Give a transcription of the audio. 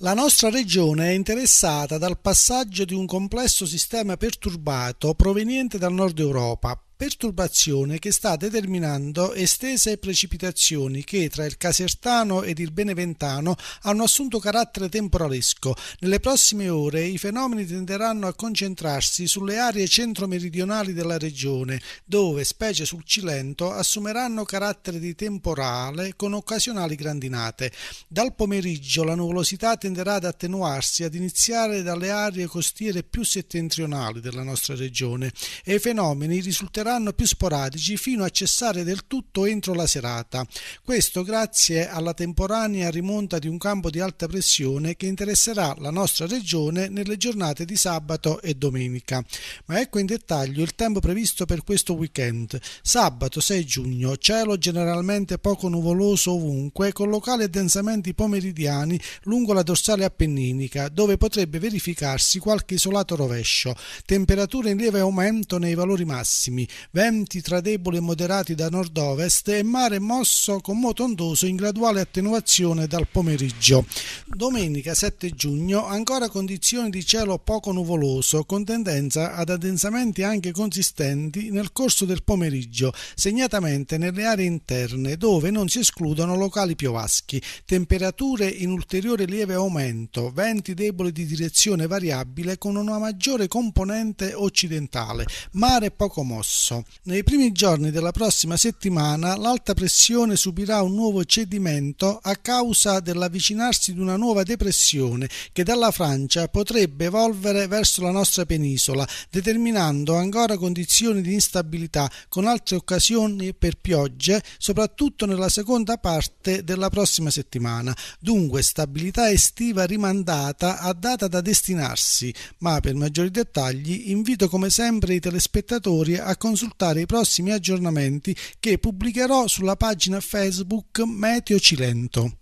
La nostra regione è interessata dal passaggio di un complesso sistema perturbato proveniente dal nord Europa, perturbazione che sta determinando estese precipitazioni che tra il Casertano ed il Beneventano hanno assunto carattere temporalesco. Nelle prossime ore i fenomeni tenderanno a concentrarsi sulle aree centro-meridionali della regione, dove, specie sul Cilento, assumeranno carattere di temporale con occasionali grandinate. Dal pomeriggio la nuvolosità tenderà ad attenuarsi ad iniziare dalle aree costiere più settentrionali della nostra regione e i fenomeni risulteranno risulteranno più sporadici fino a cessare del tutto entro la serata. Questo grazie alla temporanea rimonta di un campo di alta pressione che interesserà la nostra regione nelle giornate di sabato e domenica. Ma ecco in dettaglio il tempo previsto per questo weekend. Sabato 6 giugno, cielo generalmente poco nuvoloso ovunque, con locali addensamenti pomeridiani lungo la dorsale appenninica, dove potrebbe verificarsi qualche isolato rovescio. Temperature in lieve aumento nei valori massimi, venti tra deboli e moderati da nord-ovest e mare mosso con moto ondoso in graduale attenuazione dal pomeriggio. Domenica 7 giugno ancora condizioni di cielo poco nuvoloso con tendenza ad addensamenti anche consistenti nel corso del pomeriggio, segnatamente nelle aree interne dove non si escludono locali piovaschi, temperature in ulteriore lieve aumento, venti deboli di direzione variabile con una maggiore componente occidentale, mare poco mosso scorso. Nei primi giorni della prossima settimana l'alta pressione subirà un nuovo cedimento a causa dell'avvicinarsi di una nuova depressione che dalla Francia potrebbe evolvere verso la nostra penisola, determinando ancora condizioni di instabilità con altre occasioni per piogge, soprattutto nella seconda parte della prossima settimana. Dunque stabilità estiva rimandata a data da destinarsi, ma per maggiori dettagli invito come sempre i telespettatori a considerare consultare i prossimi aggiornamenti che pubblicherò sulla pagina Facebook Meteo Cilento.